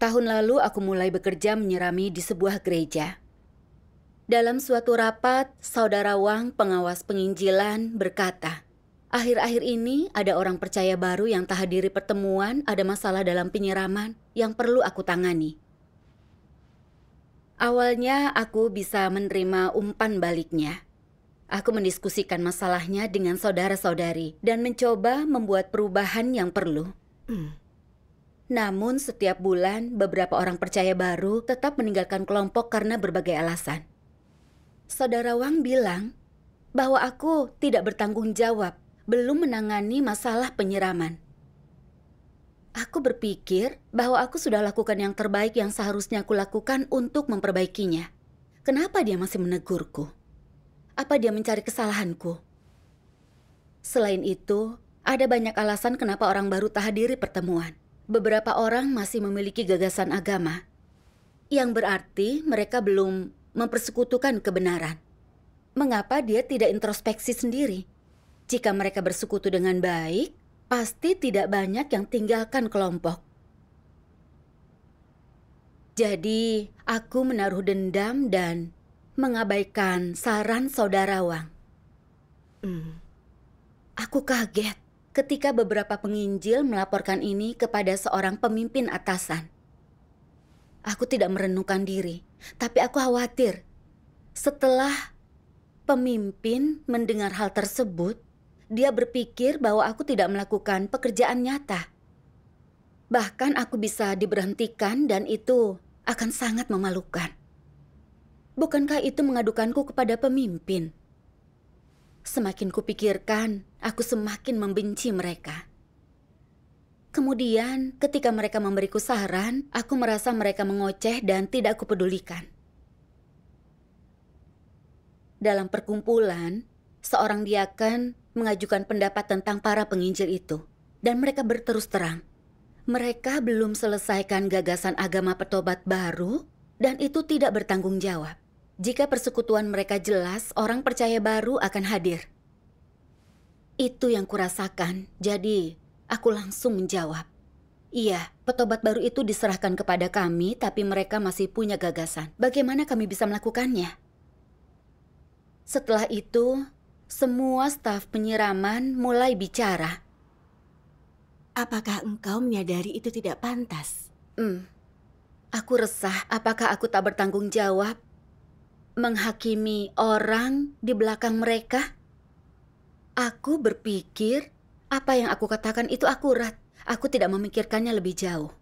Tahun lalu aku mulai bekerja menyerami di sebuah gereja. Dalam suatu rapat, Saudara Wang, pengawas penginjilan, berkata, Akhir-akhir ini ada orang percaya baru yang tak hadiri pertemuan, ada masalah dalam penyiraman yang perlu aku tangani. Awalnya aku bisa menerima umpan baliknya. Aku mendiskusikan masalahnya dengan saudara-saudari dan mencoba membuat perubahan yang perlu. Hmm. Namun setiap bulan beberapa orang percaya baru tetap meninggalkan kelompok karena berbagai alasan. Saudara Wang bilang bahwa aku tidak bertanggung jawab, belum menangani masalah penyiraman. Aku berpikir bahwa aku sudah lakukan yang terbaik yang seharusnya aku lakukan untuk memperbaikinya. Kenapa dia masih menegurku? Apa dia mencari kesalahanku? Selain itu, ada banyak alasan kenapa orang baru tak hadiri pertemuan beberapa orang masih memiliki gagasan agama, yang berarti mereka belum mempersekutukan kebenaran. Mengapa dia tidak introspeksi sendiri? Jika mereka bersekutu dengan baik, pasti tidak banyak yang tinggalkan kelompok. Jadi, aku menaruh dendam dan mengabaikan saran saudara Wang. Hmm. Aku kaget ketika beberapa penginjil melaporkan ini kepada seorang pemimpin atasan. Aku tidak merenungkan diri, tapi aku khawatir. Setelah pemimpin mendengar hal tersebut, dia berpikir bahwa aku tidak melakukan pekerjaan nyata. Bahkan aku bisa diberhentikan dan itu akan sangat memalukan. Bukankah itu mengadukanku kepada pemimpin? Semakin kupikirkan, aku semakin membenci mereka. Kemudian, ketika mereka memberiku saran, aku merasa mereka mengoceh dan tidak kupedulikan. Dalam perkumpulan, seorang diakan mengajukan pendapat tentang para penginjil itu, dan mereka berterus terang. Mereka belum selesaikan gagasan agama petobat baru, dan itu tidak bertanggung jawab. Jika persekutuan mereka jelas, orang percaya baru akan hadir. Itu yang kurasakan, jadi aku langsung menjawab. Iya, petobat baru itu diserahkan kepada kami, tapi mereka masih punya gagasan. Bagaimana kami bisa melakukannya? Setelah itu, semua staf penyiraman mulai bicara. Apakah engkau menyadari itu tidak pantas? Hmm. Aku resah, apakah aku tak bertanggung jawab menghakimi orang di belakang mereka? Aku berpikir apa yang aku katakan itu akurat. Aku tidak memikirkannya lebih jauh.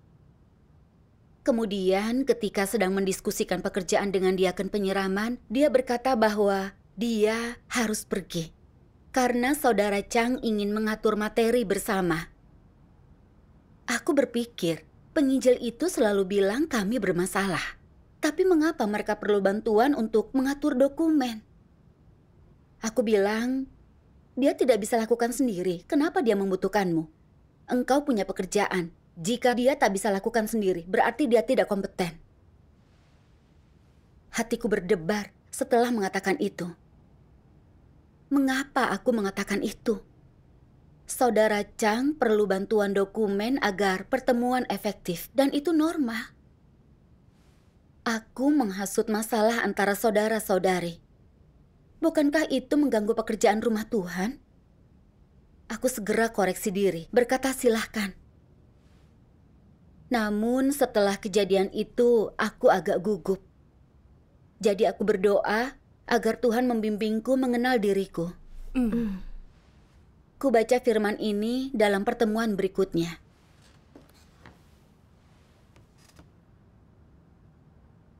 Kemudian ketika sedang mendiskusikan pekerjaan dengan diaken penyiraman, dia berkata bahwa dia harus pergi. Karena saudara Chang ingin mengatur materi bersama. Aku berpikir, penginjil itu selalu bilang kami bermasalah. Tapi mengapa mereka perlu bantuan untuk mengatur dokumen? Aku bilang, dia tidak bisa lakukan sendiri. Kenapa dia membutuhkanmu? Engkau punya pekerjaan. Jika dia tak bisa lakukan sendiri, berarti dia tidak kompeten. Hatiku berdebar setelah mengatakan itu. Mengapa aku mengatakan itu? Saudara Chang perlu bantuan dokumen agar pertemuan efektif dan itu normal. Aku menghasut masalah antara saudara-saudari. Bukankah itu mengganggu pekerjaan rumah Tuhan? Aku segera koreksi diri, berkata silahkan. Namun setelah kejadian itu, aku agak gugup. Jadi aku berdoa agar Tuhan membimbingku mengenal diriku. Mm. mm. Ku baca firman ini dalam pertemuan berikutnya.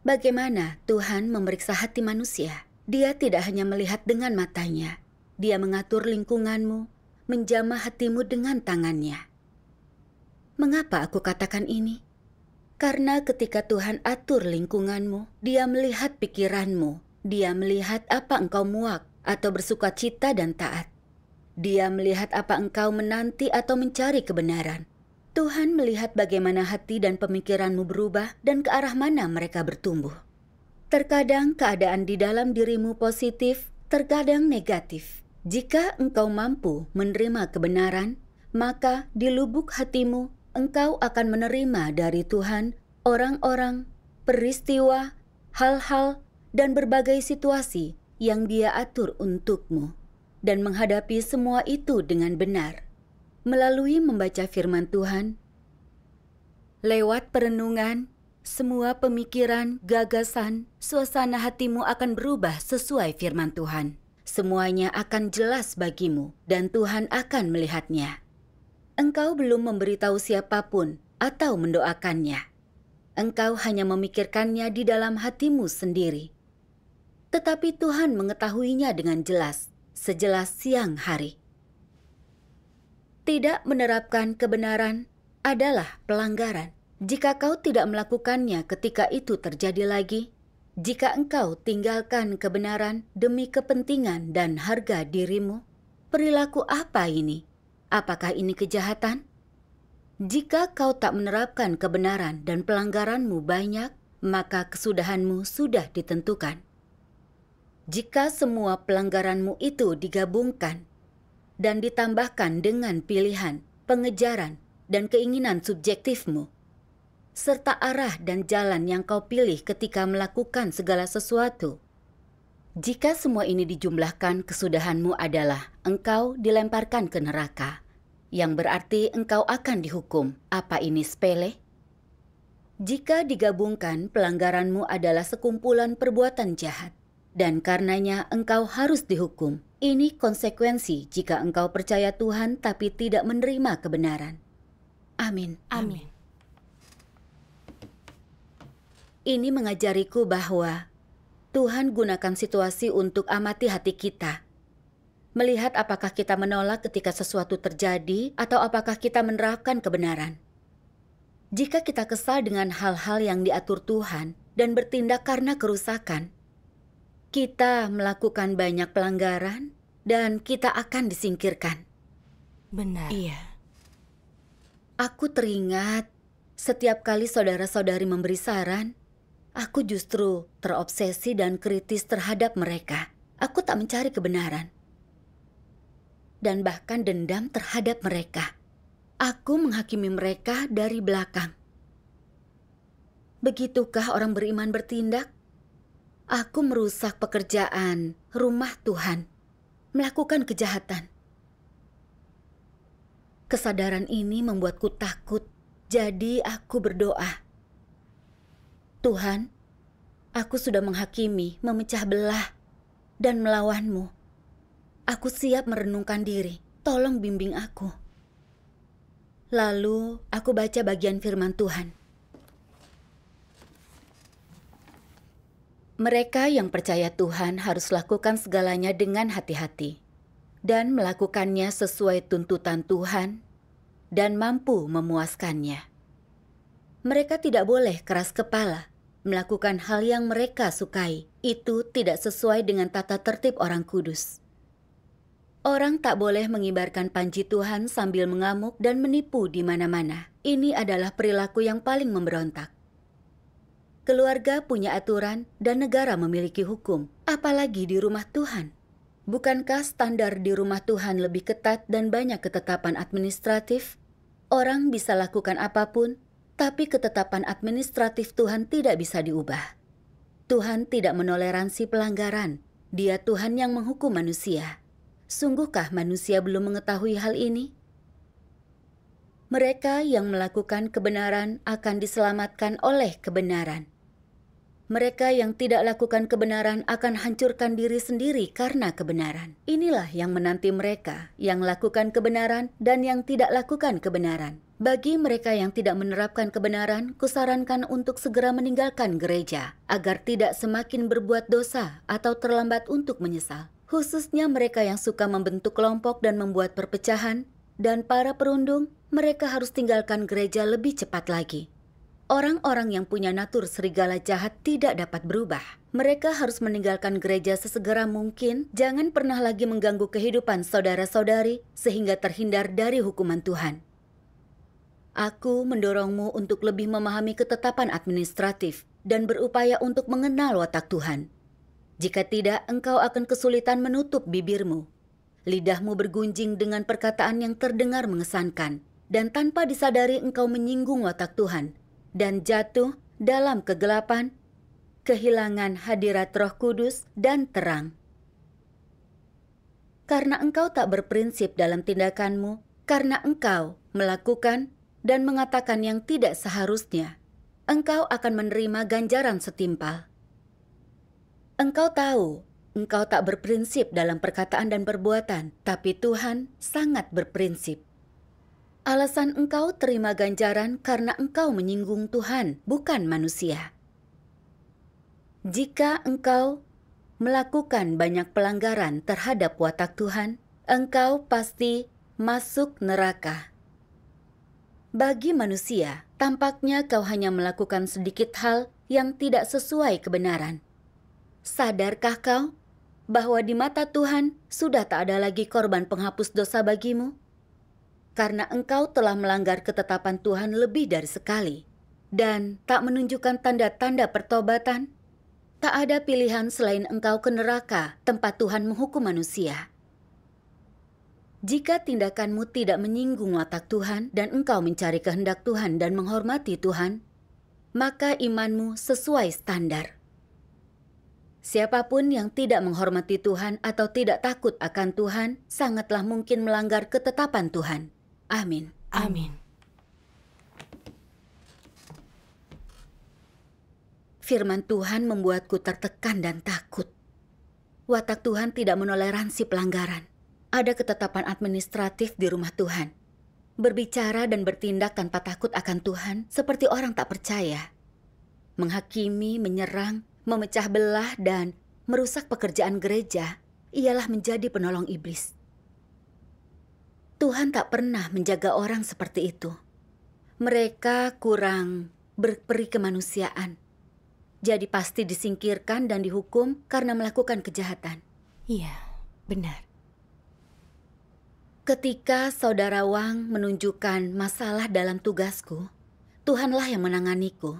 Bagaimana Tuhan memeriksa hati manusia? Dia tidak hanya melihat dengan matanya, dia mengatur lingkunganmu, menjamah hatimu dengan tangannya. Mengapa aku katakan ini? Karena ketika Tuhan atur lingkunganmu, Dia melihat pikiranmu, Dia melihat apa engkau muak atau bersuka cita dan taat. Dia melihat apa engkau menanti atau mencari kebenaran. Tuhan melihat bagaimana hati dan pemikiranmu berubah dan ke arah mana mereka bertumbuh. Terkadang keadaan di dalam dirimu positif, terkadang negatif. Jika engkau mampu menerima kebenaran, maka di lubuk hatimu engkau akan menerima dari Tuhan orang-orang, peristiwa, hal-hal, dan berbagai situasi yang Dia atur untukmu, dan menghadapi semua itu dengan benar melalui membaca firman Tuhan, lewat perenungan, semua pemikiran, gagasan, suasana hatimu akan berubah sesuai firman Tuhan. Semuanya akan jelas bagimu, dan Tuhan akan melihatnya. Engkau belum memberitahu siapapun atau mendoakannya. Engkau hanya memikirkannya di dalam hatimu sendiri, tetapi Tuhan mengetahuinya dengan jelas, sejelas siang hari. Tidak menerapkan kebenaran adalah pelanggaran. Jika kau tidak melakukannya ketika itu terjadi lagi, jika engkau tinggalkan kebenaran demi kepentingan dan harga dirimu, perilaku apa ini? Apakah ini kejahatan? Jika kau tak menerapkan kebenaran dan pelanggaranmu banyak, maka kesudahanmu sudah ditentukan. Jika semua pelanggaranmu itu digabungkan, dan ditambahkan dengan pilihan, pengejaran, dan keinginan subjektifmu, serta arah dan jalan yang kau pilih ketika melakukan segala sesuatu. Jika semua ini dijumlahkan, kesudahanmu adalah engkau dilemparkan ke neraka, yang berarti engkau akan dihukum. Apa ini sepele? Jika digabungkan, pelanggaranmu adalah sekumpulan perbuatan jahat, dan karenanya engkau harus dihukum. Ini konsekuensi jika engkau percaya Tuhan tapi tidak menerima kebenaran. Amin. Amin. Ini mengajariku bahwa Tuhan gunakan situasi untuk amati hati kita. Melihat apakah kita menolak ketika sesuatu terjadi atau apakah kita menerapkan kebenaran. Jika kita kesal dengan hal-hal yang diatur Tuhan dan bertindak karena kerusakan, kita melakukan banyak pelanggaran dan kita akan disingkirkan. Benar. Iya. Aku teringat setiap kali saudara-saudari memberi saran, aku justru terobsesi dan kritis terhadap mereka. Aku tak mencari kebenaran. Dan bahkan dendam terhadap mereka. Aku menghakimi mereka dari belakang. Begitukah orang beriman bertindak? Aku merusak pekerjaan, rumah Tuhan, melakukan kejahatan. Kesadaran ini membuatku takut, jadi aku berdoa. Tuhan, aku sudah menghakimi, memecah belah, dan melawanmu. Aku siap merenungkan diri, tolong bimbing aku. Lalu aku baca bagian firman Tuhan. Mereka yang percaya Tuhan harus lakukan segalanya dengan hati-hati dan melakukannya sesuai tuntutan Tuhan dan mampu memuaskannya. Mereka tidak boleh keras kepala melakukan hal yang mereka sukai. Itu tidak sesuai dengan tata tertib orang kudus. Orang tak boleh mengibarkan panji Tuhan sambil mengamuk dan menipu di mana-mana. Ini adalah perilaku yang paling memberontak. Keluarga punya aturan dan negara memiliki hukum, apalagi di rumah Tuhan. Bukankah standar di rumah Tuhan lebih ketat dan banyak ketetapan administratif? Orang bisa lakukan apapun, tapi ketetapan administratif Tuhan tidak bisa diubah. Tuhan tidak menoleransi pelanggaran. Dia Tuhan yang menghukum manusia. Sungguhkah manusia belum mengetahui hal ini? Mereka yang melakukan kebenaran akan diselamatkan oleh kebenaran mereka yang tidak lakukan kebenaran akan hancurkan diri sendiri karena kebenaran. Inilah yang menanti mereka yang lakukan kebenaran dan yang tidak lakukan kebenaran. Bagi mereka yang tidak menerapkan kebenaran, kusarankan untuk segera meninggalkan gereja agar tidak semakin berbuat dosa atau terlambat untuk menyesal. Khususnya mereka yang suka membentuk kelompok dan membuat perpecahan, dan para perundung, mereka harus tinggalkan gereja lebih cepat lagi. Orang-orang yang punya natur serigala jahat tidak dapat berubah. Mereka harus meninggalkan gereja sesegera mungkin. Jangan pernah lagi mengganggu kehidupan saudara-saudari sehingga terhindar dari hukuman Tuhan. Aku mendorongmu untuk lebih memahami ketetapan administratif dan berupaya untuk mengenal watak Tuhan. Jika tidak, engkau akan kesulitan menutup bibirmu. Lidahmu bergunjing dengan perkataan yang terdengar mengesankan, dan tanpa disadari engkau menyinggung watak Tuhan, dan jatuh dalam kegelapan, kehilangan hadirat Roh Kudus dan terang. Karena engkau tak berprinsip dalam tindakanmu, karena engkau melakukan dan mengatakan yang tidak seharusnya, engkau akan menerima ganjaran setimpal. Engkau tahu engkau tak berprinsip dalam perkataan dan perbuatan, tapi Tuhan sangat berprinsip. Alasan engkau terima ganjaran karena engkau menyinggung Tuhan, bukan manusia. Jika engkau melakukan banyak pelanggaran terhadap watak Tuhan, engkau pasti masuk neraka. Bagi manusia, tampaknya kau hanya melakukan sedikit hal yang tidak sesuai kebenaran. Sadarkah kau bahwa di mata Tuhan sudah tak ada lagi korban penghapus dosa bagimu? karena engkau telah melanggar ketetapan Tuhan lebih dari sekali dan tak menunjukkan tanda-tanda pertobatan, tak ada pilihan selain engkau ke neraka tempat Tuhan menghukum manusia. Jika tindakanmu tidak menyinggung watak Tuhan dan engkau mencari kehendak Tuhan dan menghormati Tuhan, maka imanmu sesuai standar. Siapapun yang tidak menghormati Tuhan atau tidak takut akan Tuhan sangatlah mungkin melanggar ketetapan Tuhan. Amin. Amin. Firman Tuhan membuatku tertekan dan takut. Watak Tuhan tidak menoleransi pelanggaran. Ada ketetapan administratif di rumah Tuhan. Berbicara dan bertindak tanpa takut akan Tuhan seperti orang tak percaya. Menghakimi, menyerang, memecah belah, dan merusak pekerjaan gereja ialah menjadi penolong iblis. Tuhan tak pernah menjaga orang seperti itu. Mereka kurang berperi kemanusiaan. Jadi pasti disingkirkan dan dihukum karena melakukan kejahatan. Iya, benar. Ketika saudara Wang menunjukkan masalah dalam tugasku, Tuhanlah yang menanganiku.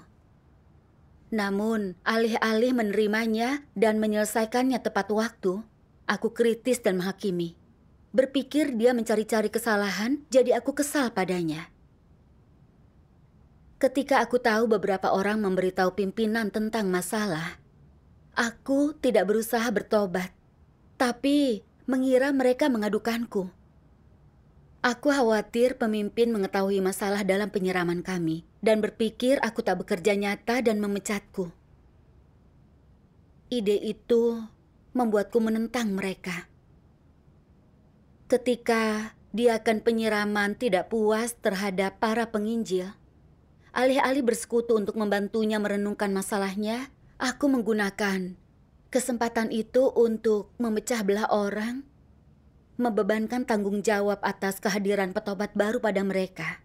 Namun, alih-alih menerimanya dan menyelesaikannya tepat waktu, aku kritis dan menghakimi. Berpikir dia mencari-cari kesalahan, jadi aku kesal padanya. Ketika aku tahu beberapa orang memberitahu pimpinan tentang masalah, aku tidak berusaha bertobat, tapi mengira mereka mengadukanku. Aku khawatir pemimpin mengetahui masalah dalam penyiraman kami dan berpikir aku tak bekerja nyata dan memecatku. Ide itu membuatku menentang mereka. Ketika dia akan penyiraman tidak puas terhadap para penginjil, alih-alih bersekutu untuk membantunya merenungkan masalahnya, aku menggunakan kesempatan itu untuk memecah belah orang, membebankan tanggung jawab atas kehadiran petobat baru pada mereka.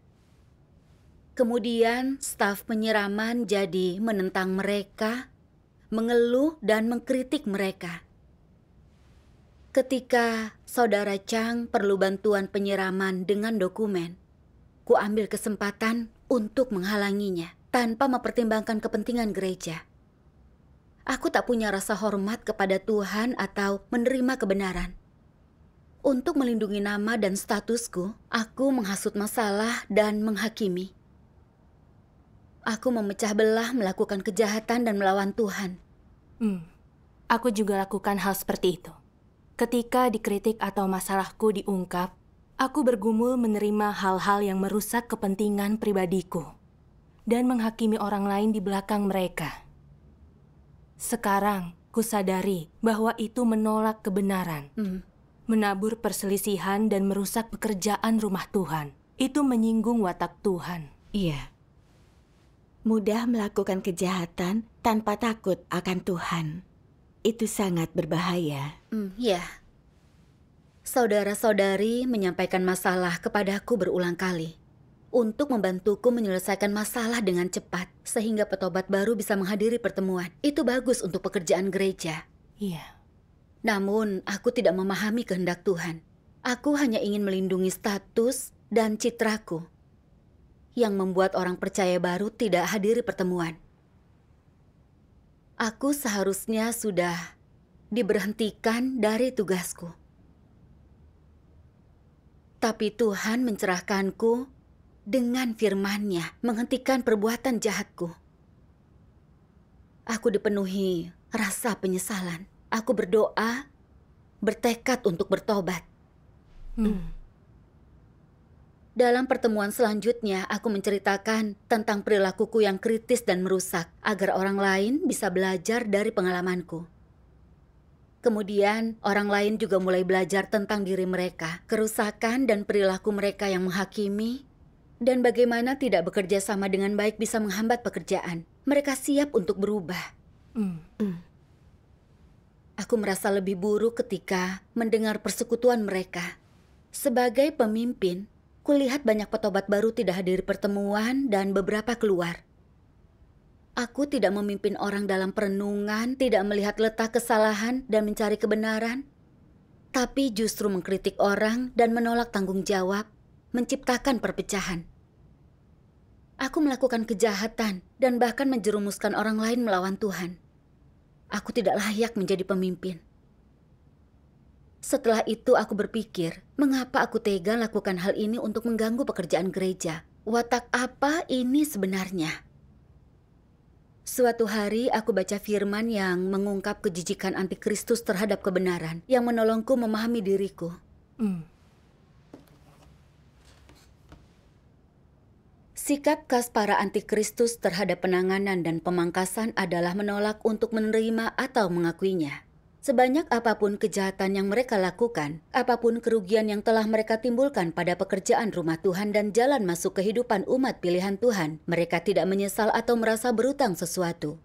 Kemudian, staf penyiraman jadi menentang mereka, mengeluh, dan mengkritik mereka. Ketika saudara Chang perlu bantuan penyiraman dengan dokumen, ku ambil kesempatan untuk menghalanginya tanpa mempertimbangkan kepentingan gereja. Aku tak punya rasa hormat kepada Tuhan atau menerima kebenaran. Untuk melindungi nama dan statusku, aku menghasut masalah dan menghakimi. Aku memecah belah melakukan kejahatan dan melawan Tuhan. Hmm, aku juga lakukan hal seperti itu. Ketika dikritik atau masalahku diungkap, aku bergumul menerima hal-hal yang merusak kepentingan pribadiku dan menghakimi orang lain di belakang mereka. Sekarang, ku sadari bahwa itu menolak kebenaran, mm. menabur perselisihan dan merusak pekerjaan rumah Tuhan. Itu menyinggung watak Tuhan. Iya. Mudah melakukan kejahatan tanpa takut akan Tuhan. Itu sangat berbahaya. Hmm, ya. Saudara-saudari menyampaikan masalah kepadaku berulang kali untuk membantuku menyelesaikan masalah dengan cepat sehingga petobat baru bisa menghadiri pertemuan. Itu bagus untuk pekerjaan gereja. Iya. Namun, aku tidak memahami kehendak Tuhan. Aku hanya ingin melindungi status dan citraku yang membuat orang percaya baru tidak hadiri pertemuan. Aku seharusnya sudah diberhentikan dari tugasku. Tapi Tuhan mencerahkanku dengan firman-Nya menghentikan perbuatan jahatku. Aku dipenuhi rasa penyesalan. Aku berdoa, bertekad untuk bertobat. Hmm. Dalam pertemuan selanjutnya, aku menceritakan tentang perilakuku yang kritis dan merusak agar orang lain bisa belajar dari pengalamanku. Kemudian, orang lain juga mulai belajar tentang diri mereka, kerusakan dan perilaku mereka yang menghakimi, dan bagaimana tidak bekerja sama dengan baik bisa menghambat pekerjaan. Mereka siap untuk berubah. Mm. Mm. Aku merasa lebih buruk ketika mendengar persekutuan mereka. Sebagai pemimpin, kulihat banyak petobat baru tidak hadir pertemuan dan beberapa keluar. Aku tidak memimpin orang dalam perenungan, tidak melihat letak kesalahan dan mencari kebenaran, tapi justru mengkritik orang dan menolak tanggung jawab, menciptakan perpecahan. Aku melakukan kejahatan dan bahkan menjerumuskan orang lain melawan Tuhan. Aku tidak layak menjadi pemimpin. Setelah itu aku berpikir, mengapa aku tega lakukan hal ini untuk mengganggu pekerjaan gereja? Watak apa ini sebenarnya? Suatu hari aku baca firman yang mengungkap kejijikan antikristus terhadap kebenaran yang menolongku memahami diriku. Mm. Sikap khas para antikristus terhadap penanganan dan pemangkasan adalah menolak untuk menerima atau mengakuinya. Sebanyak apapun kejahatan yang mereka lakukan, apapun kerugian yang telah mereka timbulkan pada pekerjaan rumah Tuhan dan jalan masuk kehidupan umat pilihan Tuhan, mereka tidak menyesal atau merasa berutang sesuatu.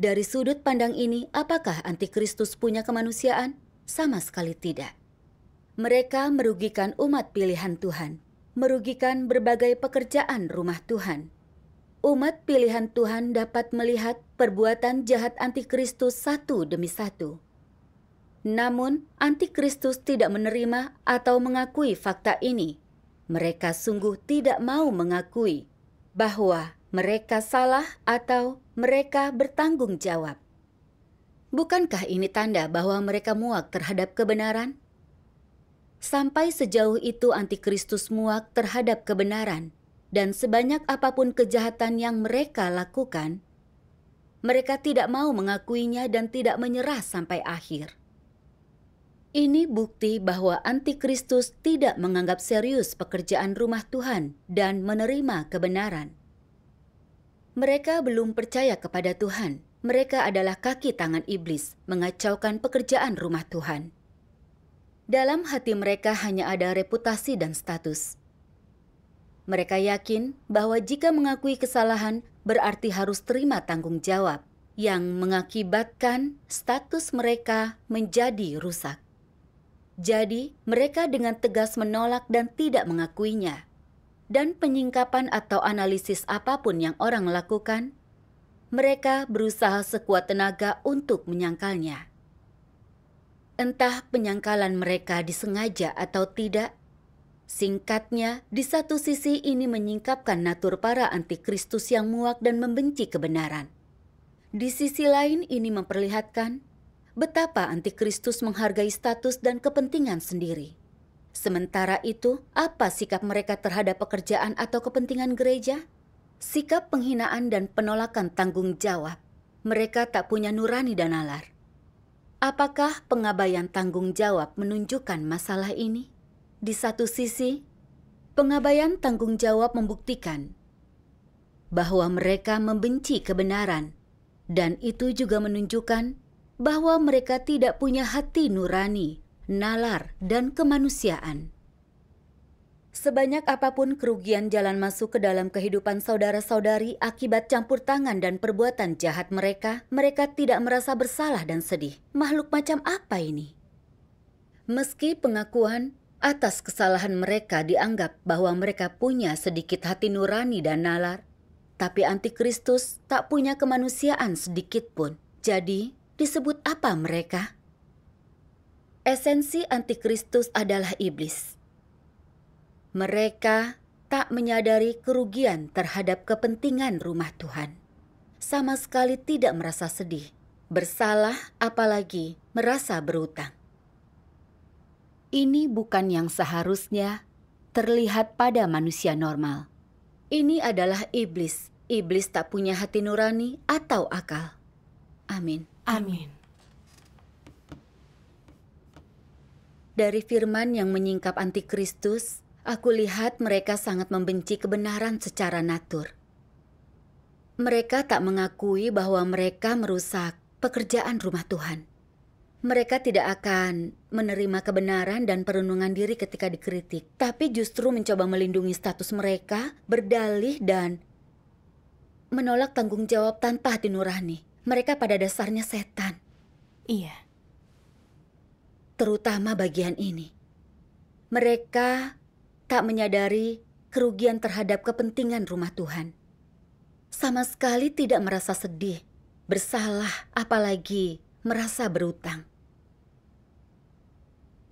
Dari sudut pandang ini, apakah antikristus punya kemanusiaan? Sama sekali tidak. Mereka merugikan umat pilihan Tuhan, merugikan berbagai pekerjaan rumah Tuhan, umat pilihan Tuhan dapat melihat perbuatan jahat antikristus satu demi satu. Namun, antikristus tidak menerima atau mengakui fakta ini. Mereka sungguh tidak mau mengakui bahwa mereka salah atau mereka bertanggung jawab. Bukankah ini tanda bahwa mereka muak terhadap kebenaran? Sampai sejauh itu antikristus muak terhadap kebenaran dan sebanyak apapun kejahatan yang mereka lakukan, mereka tidak mau mengakuinya dan tidak menyerah sampai akhir. Ini bukti bahwa antikristus tidak menganggap serius pekerjaan rumah Tuhan dan menerima kebenaran. Mereka belum percaya kepada Tuhan. Mereka adalah kaki tangan iblis, mengacaukan pekerjaan rumah Tuhan. Dalam hati mereka hanya ada reputasi dan status. Mereka yakin bahwa jika mengakui kesalahan berarti harus terima tanggung jawab yang mengakibatkan status mereka menjadi rusak. Jadi, mereka dengan tegas menolak dan tidak mengakuinya. Dan penyingkapan atau analisis apapun yang orang lakukan, mereka berusaha sekuat tenaga untuk menyangkalnya. Entah penyangkalan mereka disengaja atau tidak, Singkatnya, di satu sisi ini menyingkapkan natur para antikristus yang muak dan membenci kebenaran. Di sisi lain ini memperlihatkan betapa antikristus menghargai status dan kepentingan sendiri. Sementara itu, apa sikap mereka terhadap pekerjaan atau kepentingan gereja? Sikap penghinaan dan penolakan tanggung jawab. Mereka tak punya nurani dan nalar. Apakah pengabaian tanggung jawab menunjukkan masalah ini? Di satu sisi, pengabaian tanggung jawab membuktikan bahwa mereka membenci kebenaran, dan itu juga menunjukkan bahwa mereka tidak punya hati nurani, nalar, dan kemanusiaan. Sebanyak apapun kerugian jalan masuk ke dalam kehidupan saudara-saudari akibat campur tangan dan perbuatan jahat mereka, mereka tidak merasa bersalah dan sedih. Makhluk macam apa ini? Meski pengakuan atas kesalahan mereka dianggap bahwa mereka punya sedikit hati nurani dan nalar, tapi antikristus tak punya kemanusiaan sedikit pun. Jadi, disebut apa mereka? Esensi antikristus adalah iblis. Mereka tak menyadari kerugian terhadap kepentingan rumah Tuhan. Sama sekali tidak merasa sedih, bersalah apalagi merasa berutang. Ini bukan yang seharusnya terlihat pada manusia normal. Ini adalah iblis. Iblis tak punya hati nurani atau akal. Amin. Amin. Dari firman yang menyingkap antikristus, aku lihat mereka sangat membenci kebenaran secara natur. Mereka tak mengakui bahwa mereka merusak pekerjaan rumah Tuhan. Mereka tidak akan menerima kebenaran dan perenungan diri ketika dikritik, tapi justru mencoba melindungi status mereka, berdalih, dan menolak tanggung jawab tanpa hati nurani. Mereka pada dasarnya setan. Iya. Terutama bagian ini. Mereka tak menyadari kerugian terhadap kepentingan rumah Tuhan. Sama sekali tidak merasa sedih, bersalah, apalagi merasa berutang.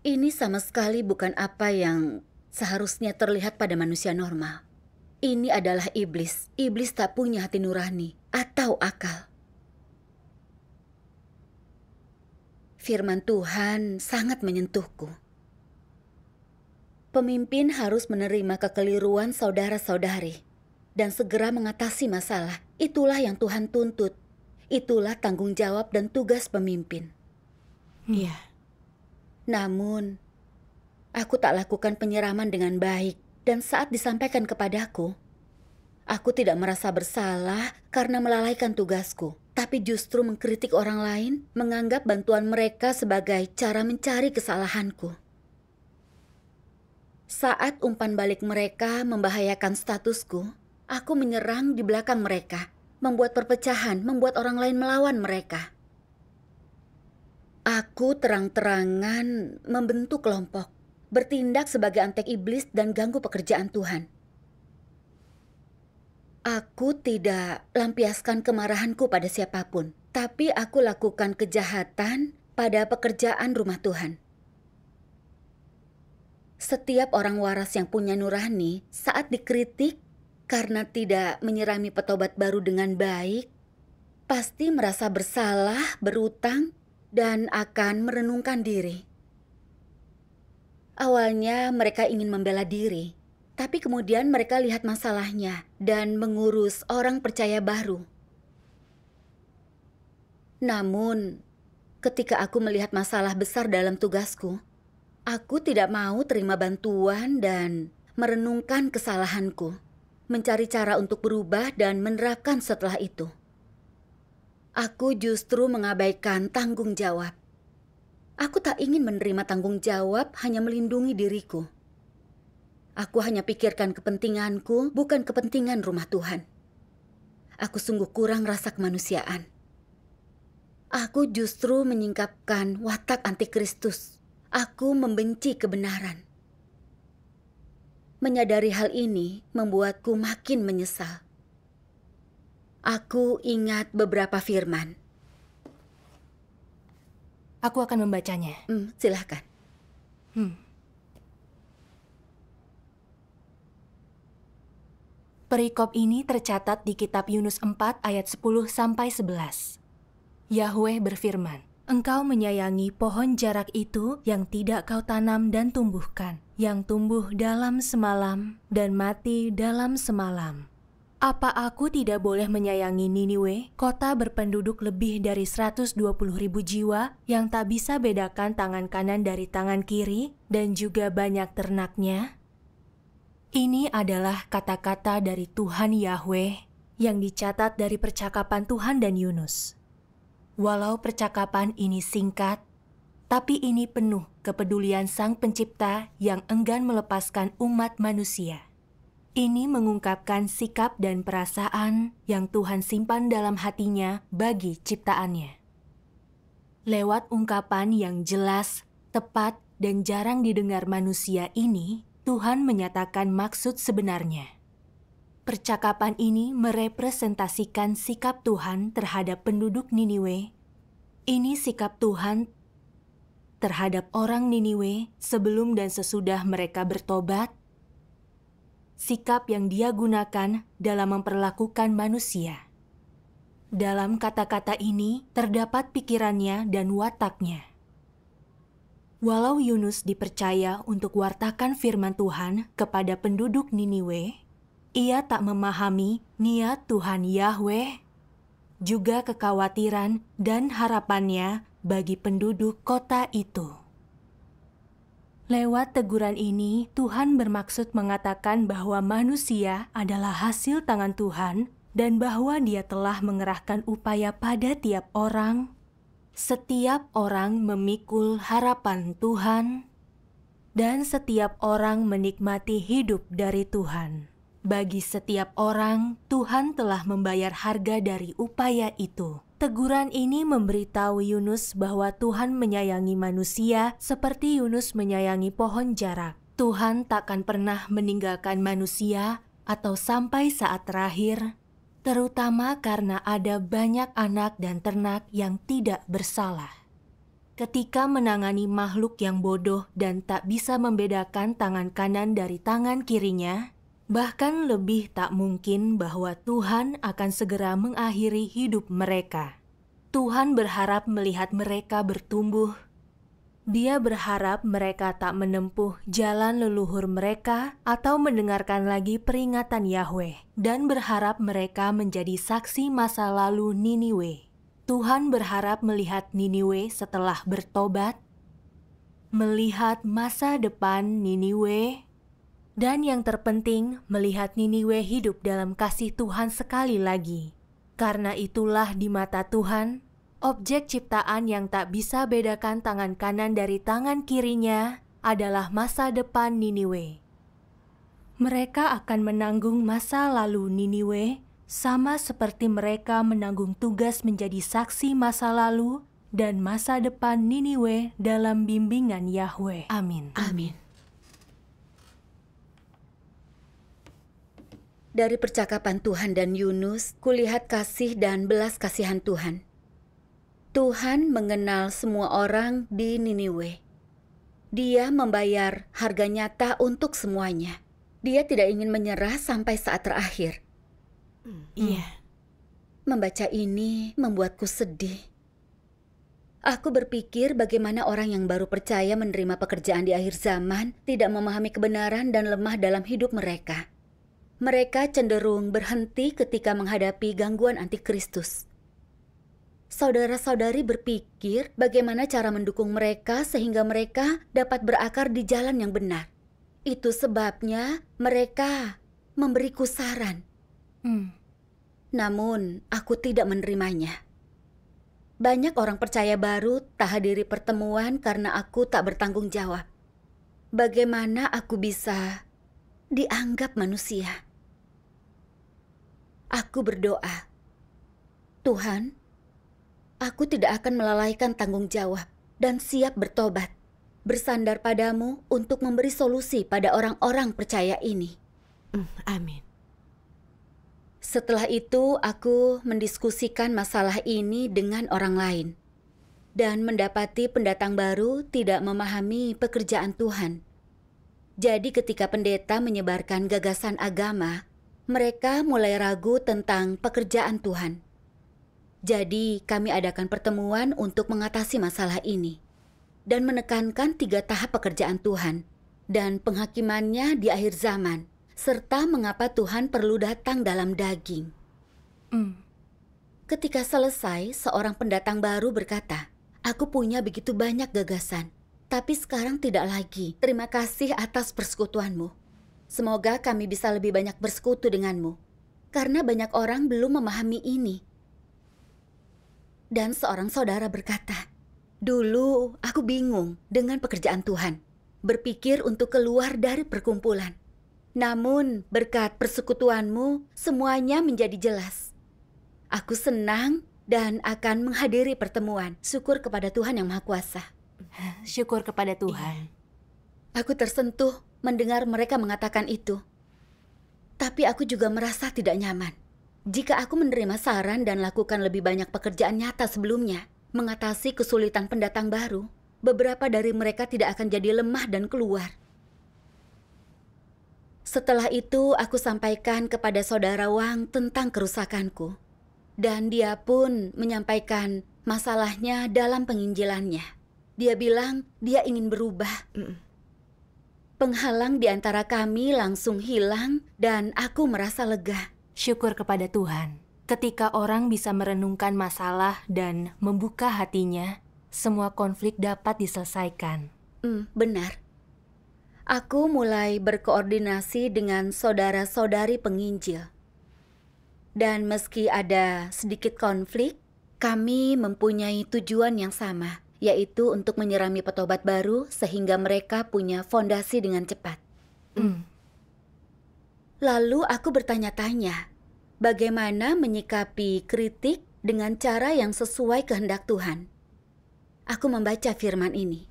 Ini sama sekali bukan apa yang seharusnya terlihat pada manusia normal. Ini adalah iblis. Iblis tak punya hati nurani atau akal. Firman Tuhan sangat menyentuhku. Pemimpin harus menerima kekeliruan saudara-saudari dan segera mengatasi masalah. Itulah yang Tuhan tuntut. Itulah tanggung jawab dan tugas pemimpin. Hmm. Iya. Hmm. Namun, aku tak lakukan penyiraman dengan baik dan saat disampaikan kepadaku, aku tidak merasa bersalah karena melalaikan tugasku, tapi justru mengkritik orang lain, menganggap bantuan mereka sebagai cara mencari kesalahanku. Saat umpan balik mereka membahayakan statusku, aku menyerang di belakang mereka membuat perpecahan, membuat orang lain melawan mereka. Aku terang-terangan membentuk kelompok, bertindak sebagai antek iblis dan ganggu pekerjaan Tuhan. Aku tidak lampiaskan kemarahanku pada siapapun, tapi aku lakukan kejahatan pada pekerjaan rumah Tuhan. Setiap orang waras yang punya nurani, saat dikritik, karena tidak menyirami petobat baru dengan baik, pasti merasa bersalah, berutang, dan akan merenungkan diri. Awalnya mereka ingin membela diri, tapi kemudian mereka lihat masalahnya dan mengurus orang percaya baru. Namun, ketika aku melihat masalah besar dalam tugasku, aku tidak mau terima bantuan dan merenungkan kesalahanku mencari cara untuk berubah dan menerapkan setelah itu. Aku justru mengabaikan tanggung jawab. Aku tak ingin menerima tanggung jawab hanya melindungi diriku. Aku hanya pikirkan kepentinganku, bukan kepentingan rumah Tuhan. Aku sungguh kurang rasa kemanusiaan. Aku justru menyingkapkan watak antikristus. Aku membenci kebenaran. Menyadari hal ini membuatku makin menyesal. Aku ingat beberapa firman. Aku akan membacanya. Hmm, silahkan. Hmm. Perikop ini tercatat di kitab Yunus 4 ayat 10 sampai 11. Yahweh berfirman, Engkau menyayangi pohon jarak itu yang tidak kau tanam dan tumbuhkan, yang tumbuh dalam semalam dan mati dalam semalam. Apa aku tidak boleh menyayangi Niniwe, kota berpenduduk lebih dari 120 ribu jiwa yang tak bisa bedakan tangan kanan dari tangan kiri dan juga banyak ternaknya? Ini adalah kata-kata dari Tuhan Yahweh yang dicatat dari percakapan Tuhan dan Yunus. Walau percakapan ini singkat, tapi ini penuh kepedulian Sang Pencipta yang enggan melepaskan umat manusia. Ini mengungkapkan sikap dan perasaan yang Tuhan simpan dalam hatinya bagi ciptaannya. Lewat ungkapan yang jelas, tepat, dan jarang didengar manusia ini, Tuhan menyatakan maksud sebenarnya. Percakapan ini merepresentasikan sikap Tuhan terhadap penduduk Niniwe. Ini sikap Tuhan terhadap orang Niniwe sebelum dan sesudah mereka bertobat? Sikap yang dia gunakan dalam memperlakukan manusia. Dalam kata-kata ini terdapat pikirannya dan wataknya. Walau Yunus dipercaya untuk wartakan firman Tuhan kepada penduduk Niniwe, ia tak memahami niat Tuhan Yahweh juga kekhawatiran dan harapannya bagi penduduk kota itu. Lewat teguran ini, Tuhan bermaksud mengatakan bahwa manusia adalah hasil tangan Tuhan dan bahwa Dia telah mengerahkan upaya pada tiap orang. Setiap orang memikul harapan Tuhan, dan setiap orang menikmati hidup dari Tuhan. Bagi setiap orang, Tuhan telah membayar harga dari upaya itu. Teguran ini memberitahu Yunus bahwa Tuhan menyayangi manusia seperti Yunus menyayangi pohon jarak. Tuhan takkan pernah meninggalkan manusia atau sampai saat terakhir, terutama karena ada banyak anak dan ternak yang tidak bersalah. Ketika menangani makhluk yang bodoh dan tak bisa membedakan tangan kanan dari tangan kirinya, Bahkan lebih tak mungkin bahwa Tuhan akan segera mengakhiri hidup mereka. Tuhan berharap melihat mereka bertumbuh. Dia berharap mereka tak menempuh jalan leluhur mereka atau mendengarkan lagi peringatan Yahweh, dan berharap mereka menjadi saksi masa lalu Niniwe. Tuhan berharap melihat Niniwe setelah bertobat, melihat masa depan Niniwe dan yang terpenting, melihat Niniwe hidup dalam kasih Tuhan sekali lagi. Karena itulah di mata Tuhan, objek ciptaan yang tak bisa bedakan tangan kanan dari tangan kirinya adalah masa depan Niniwe. Mereka akan menanggung masa lalu Niniwe sama seperti mereka menanggung tugas menjadi saksi masa lalu dan masa depan Niniwe dalam bimbingan Yahweh. Amin. Amin. Dari percakapan Tuhan dan Yunus, kulihat kasih dan belas kasihan Tuhan. Tuhan mengenal semua orang di Niniwe. Dia membayar harga nyata untuk semuanya. Dia tidak ingin menyerah sampai saat terakhir. Iya. Hmm. Membaca ini membuatku sedih. Aku berpikir bagaimana orang yang baru percaya menerima pekerjaan di akhir zaman tidak memahami kebenaran dan lemah dalam hidup mereka mereka cenderung berhenti ketika menghadapi gangguan antikristus. Saudara-saudari berpikir bagaimana cara mendukung mereka sehingga mereka dapat berakar di jalan yang benar. Itu sebabnya mereka memberiku saran. Hmm. Namun, aku tidak menerimanya. Banyak orang percaya baru tak hadiri pertemuan karena aku tak bertanggung jawab. Bagaimana aku bisa dianggap manusia? Aku berdoa, Tuhan, aku tidak akan melalaikan tanggung jawab dan siap bertobat, bersandar padamu untuk memberi solusi pada orang-orang percaya ini. Mm, amin. Setelah itu, aku mendiskusikan masalah ini dengan orang lain dan mendapati pendatang baru tidak memahami pekerjaan Tuhan. Jadi, ketika pendeta menyebarkan gagasan agama, mereka mulai ragu tentang pekerjaan Tuhan. Jadi, kami adakan pertemuan untuk mengatasi masalah ini dan menekankan tiga tahap pekerjaan Tuhan dan penghakimannya di akhir zaman, serta mengapa Tuhan perlu datang dalam daging. Mm. Ketika selesai, seorang pendatang baru berkata, "Aku punya begitu banyak gagasan, tapi sekarang tidak lagi. Terima kasih atas persekutuanmu." Semoga kami bisa lebih banyak bersekutu denganmu, karena banyak orang belum memahami ini. Dan seorang saudara berkata, Dulu aku bingung dengan pekerjaan Tuhan, berpikir untuk keluar dari perkumpulan. Namun berkat persekutuanmu, semuanya menjadi jelas. Aku senang dan akan menghadiri pertemuan. Syukur kepada Tuhan Yang Maha Kuasa. Syukur kepada Tuhan. Iya. Aku tersentuh mendengar mereka mengatakan itu. Tapi aku juga merasa tidak nyaman. Jika aku menerima saran dan lakukan lebih banyak pekerjaan nyata sebelumnya, mengatasi kesulitan pendatang baru, beberapa dari mereka tidak akan jadi lemah dan keluar. Setelah itu, aku sampaikan kepada saudara Wang tentang kerusakanku. Dan dia pun menyampaikan masalahnya dalam penginjilannya. Dia bilang dia ingin berubah. Mm. Penghalang di antara kami langsung hilang dan aku merasa lega. Syukur kepada Tuhan. Ketika orang bisa merenungkan masalah dan membuka hatinya, semua konflik dapat diselesaikan. Hmm, benar. Aku mulai berkoordinasi dengan saudara-saudari penginjil. Dan meski ada sedikit konflik, kami mempunyai tujuan yang sama – yaitu untuk menyerami petobat baru sehingga mereka punya fondasi dengan cepat. Mm. Lalu aku bertanya-tanya, bagaimana menyikapi kritik dengan cara yang sesuai kehendak Tuhan? Aku membaca firman ini.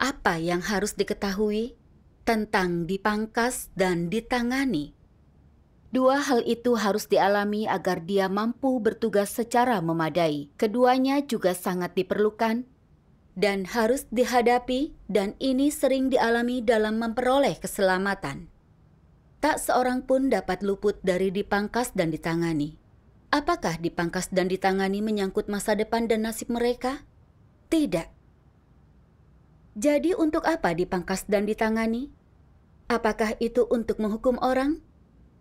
Apa yang harus diketahui tentang dipangkas dan ditangani? Dua hal itu harus dialami agar dia mampu bertugas secara memadai. Keduanya juga sangat diperlukan dan harus dihadapi dan ini sering dialami dalam memperoleh keselamatan. Tak seorang pun dapat luput dari dipangkas dan ditangani. Apakah dipangkas dan ditangani menyangkut masa depan dan nasib mereka? Tidak. Jadi untuk apa dipangkas dan ditangani? Apakah itu untuk menghukum orang?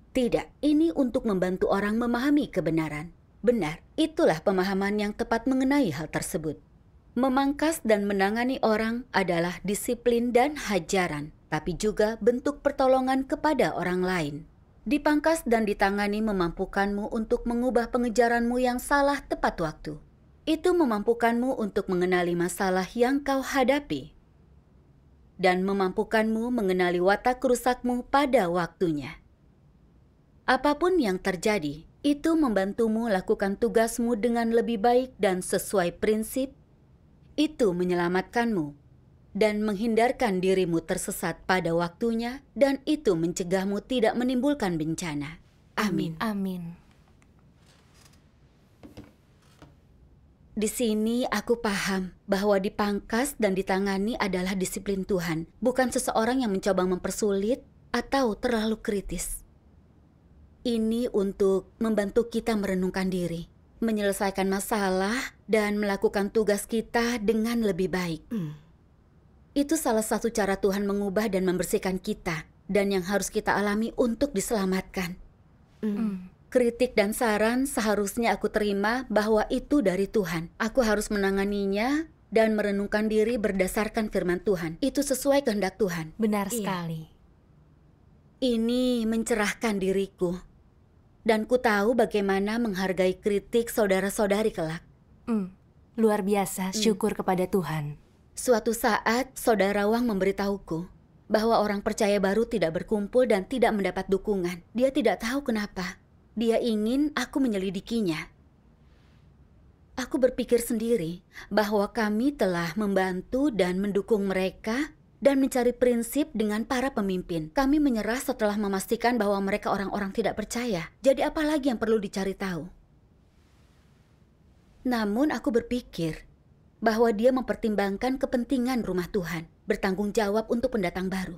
Tidak, ini untuk membantu orang memahami kebenaran. Benar, itulah pemahaman yang tepat mengenai hal tersebut. Memangkas dan menangani orang adalah disiplin dan hajaran, tapi juga bentuk pertolongan kepada orang lain. Dipangkas dan ditangani memampukanmu untuk mengubah pengejaranmu yang salah tepat waktu. Itu memampukanmu untuk mengenali masalah yang kau hadapi dan memampukanmu mengenali watak rusakmu pada waktunya. Apapun yang terjadi, itu membantumu lakukan tugasmu dengan lebih baik dan sesuai prinsip. Itu menyelamatkanmu dan menghindarkan dirimu tersesat pada waktunya dan itu mencegahmu tidak menimbulkan bencana. Amin. Amin. Di sini aku paham bahwa dipangkas dan ditangani adalah disiplin Tuhan, bukan seseorang yang mencoba mempersulit atau terlalu kritis. Ini untuk membantu kita merenungkan diri, menyelesaikan masalah, dan melakukan tugas kita dengan lebih baik. Hmm. Itu salah satu cara Tuhan mengubah dan membersihkan kita, dan yang harus kita alami untuk diselamatkan. Hmm. hmm. Kritik dan saran seharusnya aku terima bahwa itu dari Tuhan. Aku harus menanganinya dan merenungkan diri berdasarkan firman Tuhan. Itu sesuai kehendak Tuhan. Benar iya. sekali. Ini mencerahkan diriku. Dan ku tahu bagaimana menghargai kritik saudara-saudari kelak. Mm, luar biasa, hmm. syukur mm. kepada Tuhan. Suatu saat, saudara Wang memberitahuku bahwa orang percaya baru tidak berkumpul dan tidak mendapat dukungan. Dia tidak tahu kenapa. Dia ingin aku menyelidikinya. Aku berpikir sendiri bahwa kami telah membantu dan mendukung mereka dan mencari prinsip dengan para pemimpin. Kami menyerah setelah memastikan bahwa mereka orang-orang tidak percaya. Jadi apa lagi yang perlu dicari tahu? Namun aku berpikir bahwa dia mempertimbangkan kepentingan rumah Tuhan, bertanggung jawab untuk pendatang baru.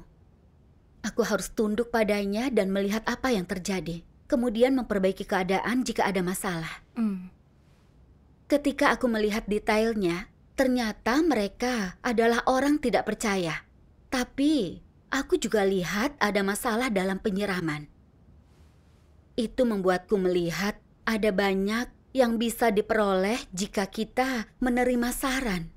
Aku harus tunduk padanya dan melihat apa yang terjadi, kemudian memperbaiki keadaan jika ada masalah. Mm. Ketika aku melihat detailnya, ternyata mereka adalah orang tidak percaya. Tapi aku juga lihat ada masalah dalam penyiraman. Itu membuatku melihat ada banyak yang bisa diperoleh jika kita menerima saran.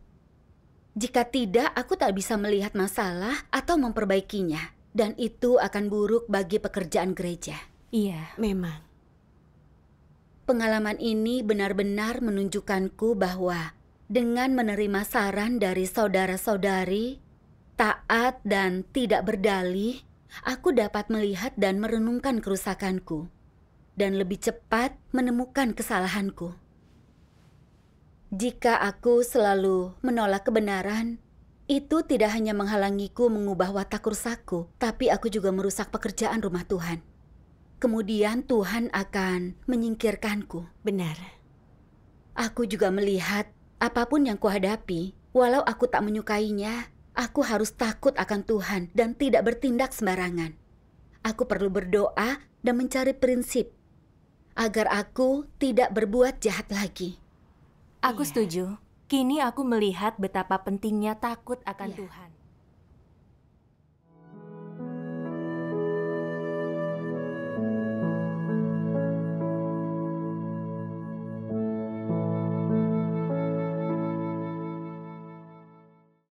Jika tidak, aku tak bisa melihat masalah atau memperbaikinya, dan itu akan buruk bagi pekerjaan gereja. Iya, memang. Pengalaman ini benar-benar menunjukkanku bahwa dengan menerima saran dari saudara-saudari, taat dan tidak berdalih, aku dapat melihat dan merenungkan kerusakanku, dan lebih cepat menemukan kesalahanku. Jika aku selalu menolak kebenaran, itu tidak hanya menghalangiku mengubah watak rusakku, tapi aku juga merusak pekerjaan rumah Tuhan. Kemudian Tuhan akan menyingkirkanku. Benar. Aku juga melihat apapun yang kuhadapi, walau aku tak menyukainya, Aku harus takut akan Tuhan dan tidak bertindak sembarangan. Aku perlu berdoa dan mencari prinsip agar aku tidak berbuat jahat lagi. Aku yeah. setuju. Kini aku melihat betapa pentingnya takut akan yeah. Tuhan.